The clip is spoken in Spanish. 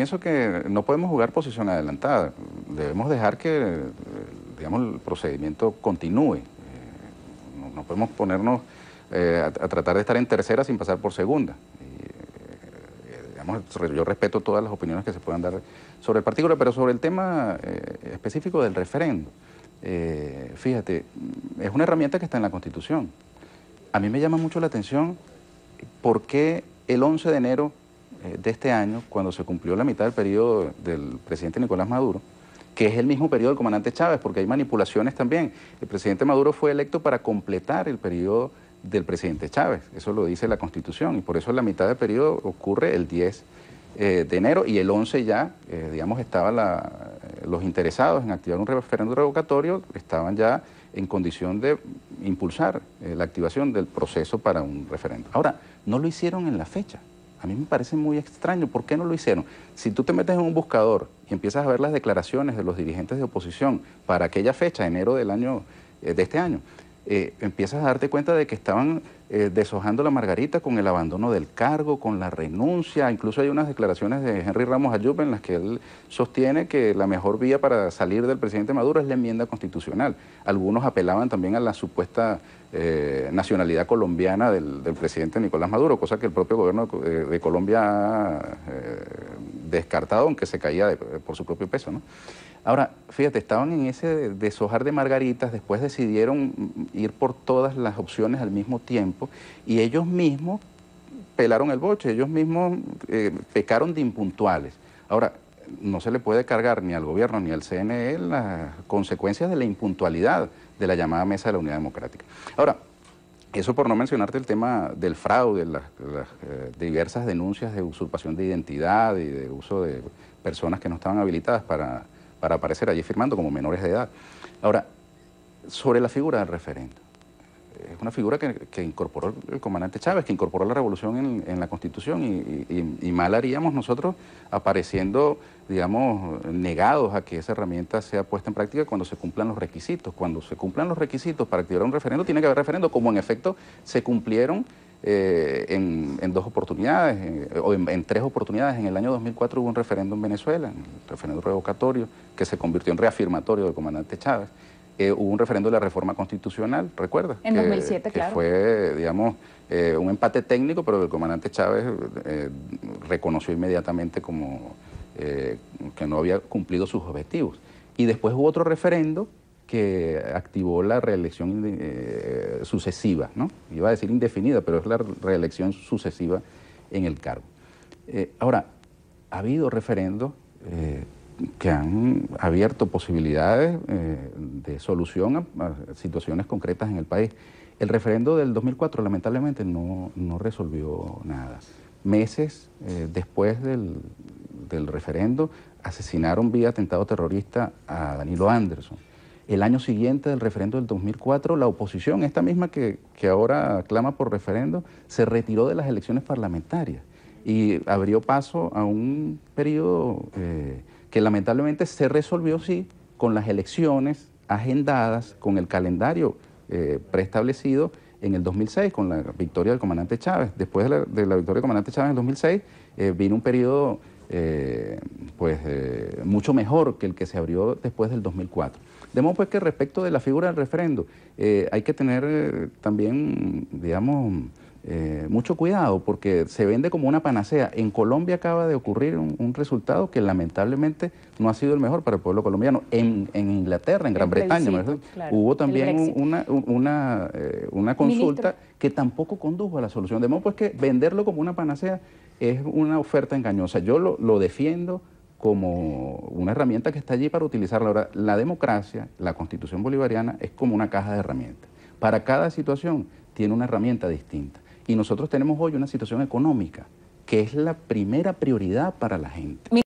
Pienso que no podemos jugar posición adelantada. Debemos dejar que eh, digamos, el procedimiento continúe. Eh, no, podemos ponernos eh, a, tratar de estar en tercera sin pasar por segunda. yo respeto todas las opiniones que se puedan dar sobre el particular, pero sobre el tema específico del referendo. fíjate, es una herramienta que está en la Constitución. A mí me llama mucho la atención por qué el 11 de enero eh, de este año, cuando se cumplió la mitad del periodo del presidente Nicolás Maduro, que es el mismo periodo del comandante Chávez, porque hay manipulaciones también. El presidente Maduro fue electo para completar el periodo del presidente Chávez, eso lo dice la Constitución, y por eso la mitad del periodo ocurre el 10 eh, de enero y el 11 ya, eh, digamos, estaban los interesados en activar un referéndum revocatorio, estaban ya en condición de impulsar la activación del proceso para un referéndum. Ahora, no lo hicieron en la fecha. A mí me parece muy extraño, ¿por qué no lo hicieron? Si tú te metes en un buscador y empiezas a ver las declaraciones de los dirigentes de oposición para aquella fecha, enero del año, eh, de este año, eh, empiezas a darte cuenta de que estaban eh, deshojando la margarita con el abandono del cargo, con la renuncia. Incluso hay unas declaraciones de Henry Ramos Ayub en las que él sostiene que la mejor vía para salir del presidente Maduro es la enmienda constitucional. Algunos apelaban también a la supuesta eh, nacionalidad colombiana del, presidente Nicolás Maduro, cosa que el propio gobierno de, Colombia ha descartado, aunque se caía por su propio peso. ¿no? Ahora, fíjate, estaban en ese deshojar de margaritas, después decidieron ir por todas las opciones al mismo tiempo y ellos mismos pelaron el boche, ellos mismos eh, pecaron de impuntuales. Ahora, no se le puede cargar ni al gobierno ni al CNE las consecuencias de la impuntualidad de la llamada mesa de la unidad democrática. Ahora, eso por no mencionarte el tema del fraude, las, eh, diversas denuncias de usurpación de identidad y de uso de personas que no estaban habilitadas para, aparecer allí firmando como menores de edad. Ahora, sobre la figura del referendo. Es una figura que, incorporó el comandante Chávez, que incorporó la revolución en, la Constitución y, mal haríamos nosotros apareciendo digamos, negados a que esa herramienta sea puesta en práctica cuando se cumplan los requisitos. Cuando se cumplan los requisitos para activar un referendo, tiene que haber referendo, como en efecto se cumplieron eh, en, dos oportunidades, eh, o en, tres oportunidades. En el año 2004 hubo un referendo en Venezuela, un referendo revocatorio, que se convirtió en reafirmatorio del comandante Chávez. Eh, hubo un referendo de la reforma constitucional, ¿recuerdas? En que, 2007, claro. fue, digamos, un empate técnico, pero el comandante Chávez reconoció inmediatamente como eh, que no había cumplido sus objetivos. Y después hubo otro referendo que activó la reelección eh, sucesiva, ¿no? Iba a decir indefinida, pero es la reelección sucesiva en el cargo. Eh, ahora, ha habido referendos que han abierto posibilidades de solución a, situaciones concretas en el país. El referendo del 2004 lamentablemente no resolvió nada. Meses después del, del referendo, asesinaron vía atentado terrorista a Danilo Anderson. El año siguiente del referendo del 2004, la oposición, esta misma que, ahora clama por referendo, se retiró de las elecciones parlamentarias y abrió paso a un periodo eh, que lamentablemente se resolvió, sí, con las elecciones agendadas, con el calendario eh, preestablecido en el 2006 con la victoria del comandante Chávez. Después de la, victoria del comandante Chávez en el 2006 eh, vino un periodo eh, pues, eh, mucho mejor que el que se abrió después del 2004. De modo pues que respecto de la figura del referendo, eh, hay que tener también, digamos, mucho cuidado porque se vende como una panacea. En Colombia acaba de ocurrir un, resultado que lamentablemente no ha sido el mejor para el pueblo colombiano. En, Inglaterra, en Gran Bretaña, hubo también una, consulta que tampoco condujo a la solución. De modo pues que venderlo como una panacea es una oferta engañosa. Yo lo, defiendo como una herramienta que está allí para utilizarla. Ahora, la democracia, la constitución bolivariana, es como una caja de herramientas. Para cada situación tiene una herramienta distinta. Y nosotros tenemos hoy una situación económica que es la primera prioridad para la gente.